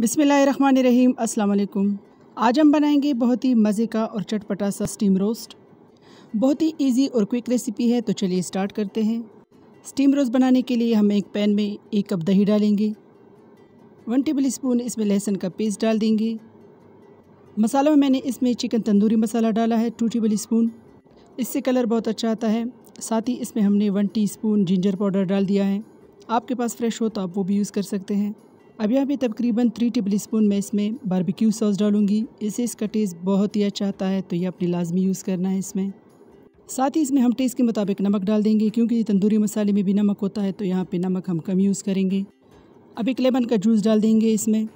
बिसमीम् आज हम बनाएंगे बहुत ही मज़े का और चटपटा सा स्टीम रोस्ट बहुत ही इजी और क्विक रेसिपी है तो चलिए स्टार्ट करते हैं स्टीम रोस्ट बनाने के लिए हम एक पैन में एक कप दही डालेंगे वन टेबल स्पून इसमें लहसुन का पेस्ट डाल देंगे मसालों में मैंने इसमें चिकन तंदूरी मसाला डाला है टू टेबल स्पून इससे कलर बहुत अच्छा आता है साथ ही इसमें हमने वन स्पून जिंजर पाउडर डाल दिया है आपके पास फ्रेश हो तो आप वो भी यूज़ कर सकते हैं अभी अभी तकरीबन थ्री टेबल स्पून मैं इसमें बारबेक्यू सॉस डालूँगी इसे इसका टेस्ट बहुत ही अच्छा आता है तो ये अपने लाजमी यूज़ करना है इसमें साथ ही इसमें हम टेस्ट के मुताबिक नमक डाल देंगे क्योंकि तंदूरी मसाले में भी नमक होता है तो यहाँ पर नमक हम कम यूज़ करेंगे अब एक लेमन का जूस डाल देंगे इसमें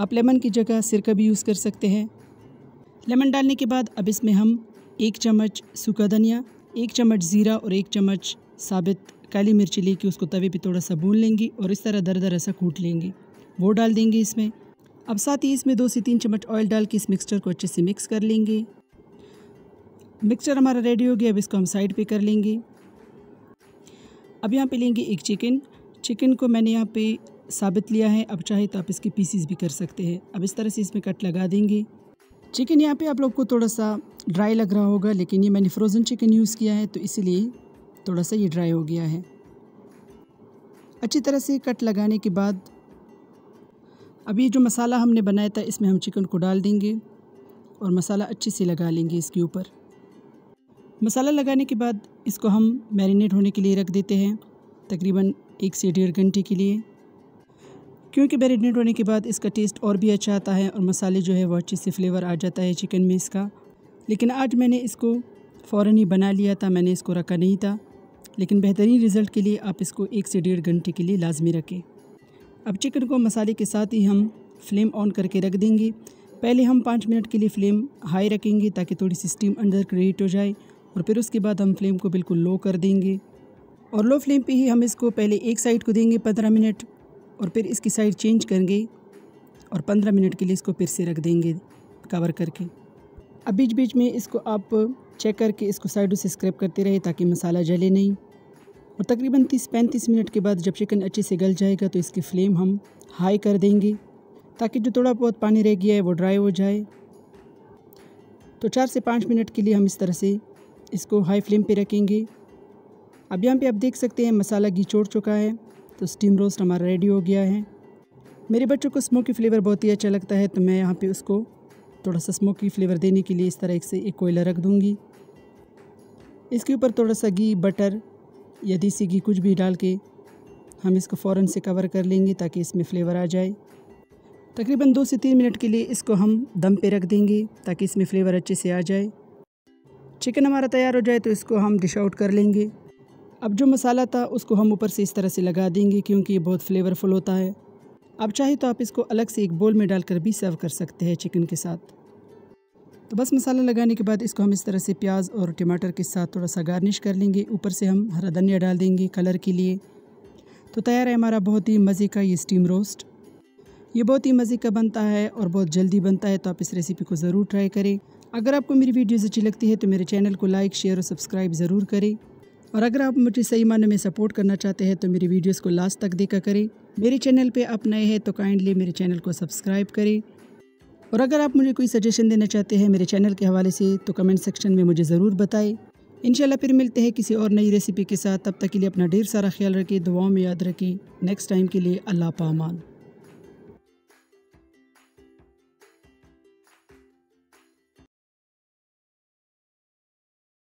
आप लेमन की जगह सिरका भी यूज़ कर सकते हैं लेमन डालने के बाद अब इसमें हम एक चम्मच सूखा धनिया एक चम्मच ज़ीरा और एक चम्मच साबित काली मिर्ची लेके उसको तवे पे थोड़ा सा भून लेंगे और इस तरह दर दर ऐसा कूट लेंगे वो डाल देंगे इसमें अब साथ ही इसमें दो से तीन चम्मच ऑयल डाल के इस मिक्सचर को अच्छे से मिक्स कर लेंगे मिक्सचर हमारा रेडी हो गया अब इसको हम साइड पे कर लेंगे अब यहाँ पे लेंगे एक चिकन चिकन को मैंने यहाँ पे साबित लिया है अब चाहे तो आप इसके पीसीस भी कर सकते हैं अब इस तरह से इसमें कट लगा देंगे चिकन यहाँ पे आप लोग को थोड़ा सा ड्राई लग रहा होगा लेकिन ये मैंने फ्रोज़न चिकन यूज़ किया है तो इसीलिए थोड़ा सा ये ड्राई हो गया है अच्छी तरह से कट लगाने के बाद अब ये जो मसाला हमने बनाया था इसमें हम चिकन को डाल देंगे और मसाला अच्छे से लगा लेंगे इसके ऊपर मसाला लगाने के बाद इसको हम मैरिनेट होने के लिए रख देते हैं तकरीबन एक से डेढ़ घंटे के लिए क्योंकि मैरिनेट होने के बाद इसका टेस्ट और भी अच्छा आता है और मसाले जो है वह अच्छे से फ्लेवर आ जाता है चिकन में इसका लेकिन आज मैंने इसको फ़ौर ही बना लिया था मैंने इसको रखा नहीं था लेकिन बेहतरीन रिज़ल्ट के लिए आप इसको एक से डेढ़ घंटे के लिए लाजमी रखें अब चिकन को मसाले के साथ ही हम फ्लेम ऑन करके रख देंगे पहले हम पाँच मिनट के लिए फ्लेम हाई रखेंगे ताकि थोड़ी सी स्टीम अंदर क्रिएट हो जाए और फिर उसके बाद हम फ्लेम को बिल्कुल लो कर देंगे और लो फ्लेम पे ही हम इसको पहले एक साइड को देंगे पंद्रह मिनट और फिर इसकी साइड चेंज करेंगे और पंद्रह मिनट के लिए इसको फिर से रख देंगे कवर करके अब बीच बीच में इसको आप चेक करके इसको साइडों से स्क्रैप करते रहे ताकि मसाला जले नहीं और तकरीबन 30-35 मिनट के बाद जब चिकन अच्छे से गल जाएगा तो इसकी फ्लेम हम हाई कर देंगे ताकि जो थोड़ा बहुत पानी रह गया है वो ड्राई हो जाए तो चार से पाँच मिनट के लिए हम इस तरह से इसको हाई फ्लेम पे रखेंगे अब यहाँ पे आप देख सकते हैं मसाला घी छोड़ चुका है तो स्टीम रोस्ट हमारा रेडी हो गया है मेरे बच्चों को स्मोकी फ्लेवर बहुत ही अच्छा लगता है तो मैं यहाँ पे उसको थोड़ा सा स्मोकी फ्लेवर देने के लिए इस तरह एक से एक कोयला रख दूँगी इसके ऊपर थोड़ा सा घी बटर यदि से घी कुछ भी डाल के हम इसको फ़ौर से कवर कर लेंगे ताकि इसमें फ्लेवर आ जाए तकरीबन दो से तीन मिनट के लिए इसको हम दम पे रख देंगे ताकि इसमें फ़्लेवर अच्छे से आ जाए चिकन हमारा तैयार हो जाए तो इसको हम डिश आउट कर लेंगे अब जो मसाला था उसको हम ऊपर से इस तरह से लगा देंगे क्योंकि ये बहुत फ्लेवरफुल होता है अब चाहे तो आप इसको अलग से एक बोल में डालकर भी सर्व कर सकते हैं चिकन के साथ तो बस मसाला लगाने के बाद इसको हम इस तरह से प्याज और टमाटर के साथ थोड़ा सा गार्निश कर लेंगे ऊपर से हम हरा धनिया डाल देंगे कलर के लिए तो तैयार है हमारा बहुत ही मज़े का ये स्टीम रोस्ट ये बहुत ही मज़े का बनता है और बहुत जल्दी बनता है तो आप इस रेसिपी को ज़रूर ट्राई करें अगर आपको मेरी वीडियोज़ अच्छी लगती है तो मेरे चैनल को लाइक शेयर और सब्सक्राइब ज़रूर करें और अगर आप मुझे सही मानों में सपोर्ट करना चाहते हैं तो मेरी वीडियोस को लास्ट तक देखा करें मेरे चैनल पे आप नए हैं तो काइंडली मेरे चैनल को सब्सक्राइब करें और अगर आप मुझे कोई सजेशन देना चाहते हैं मेरे चैनल के हवाले से तो कमेंट सेक्शन में मुझे ज़रूर बताएं इंशाल्लाह फिर मिलते हैं किसी और नई रेसिपी के साथ तब तक के लिए अपना ढेर सारा ख्याल रखिए दुआओं में याद रखिए नेक्स्ट टाइम के लिए अल्लाह पामान